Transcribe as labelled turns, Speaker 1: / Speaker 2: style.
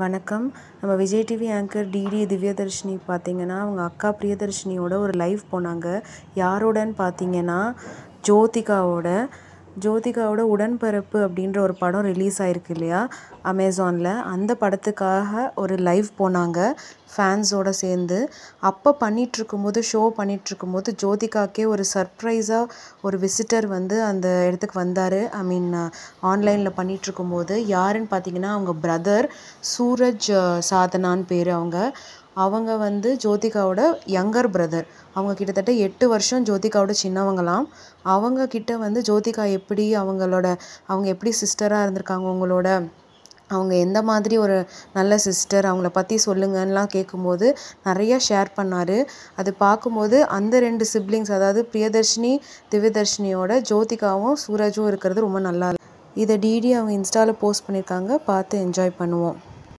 Speaker 1: வணக்கம் நம்ம Vijay TV anchor DD Divyadharshini பார்த்தீங்கன்னா அவங்க அக்கா பிரியதர்ஷினியோட ஒரு லைவ் போனாங்க யாரோடன்னு பார்த்தீங்கன்னா ஜோதிகாவோட ஜோதிகாவோட உடன்பிறப்பு அப்படின்ற ஒரு படம் ரிலீஸ் ஆகிருக்கு இல்லையா அமேசானில் அந்த படத்துக்காக ஒரு லைவ் போனாங்க ஃபேன்ஸோடு சேர்ந்து அப்போ பண்ணிகிட்ருக்கும்போது ஷோ போது ஜோதிகாக்கே ஒரு சர்ப்ரைஸாக ஒரு விசிட்டர் வந்து அந்த இடத்துக்கு வந்தார் ஐ மீன் ஆன்லைனில் பண்ணிகிட்ருக்கும்போது யாருன்னு பார்த்தீங்கன்னா அவங்க பிரதர் சூரஜ் சாதனான்னு பேர் அவங்க அவங்க வந்து ஜோதிகாவோட யங்கர் பிரதர் அவங்க கிட்டத்தட்ட எட்டு வருஷம் ஜோதிகாவோட சின்னவங்களாம் அவங்க கிட்ட வந்து ஜோதிகா எப்படி அவங்களோட அவங்க எப்படி சிஸ்டராக இருந்திருக்காங்க அவங்களோட அவங்க எந்த மாதிரி ஒரு நல்ல சிஸ்டர் அவங்கள பற்றி சொல்லுங்கன்னெலாம் கேட்கும்போது நிறையா ஷேர் பண்ணார் அது பார்க்கும்போது அந்த ரெண்டு சிப்ளிங்ஸ் அதாவது பிரியதர்ஷினி திவ்யதர்ஷினியோட ஜோதிகாவும் சூரஜும் இருக்கிறது ரொம்ப நல்லா இதை டிடி அவங்க இன்ஸ்டாவில் போஸ்ட் பண்ணியிருக்காங்க பார்த்து என்ஜாய் பண்ணுவோம்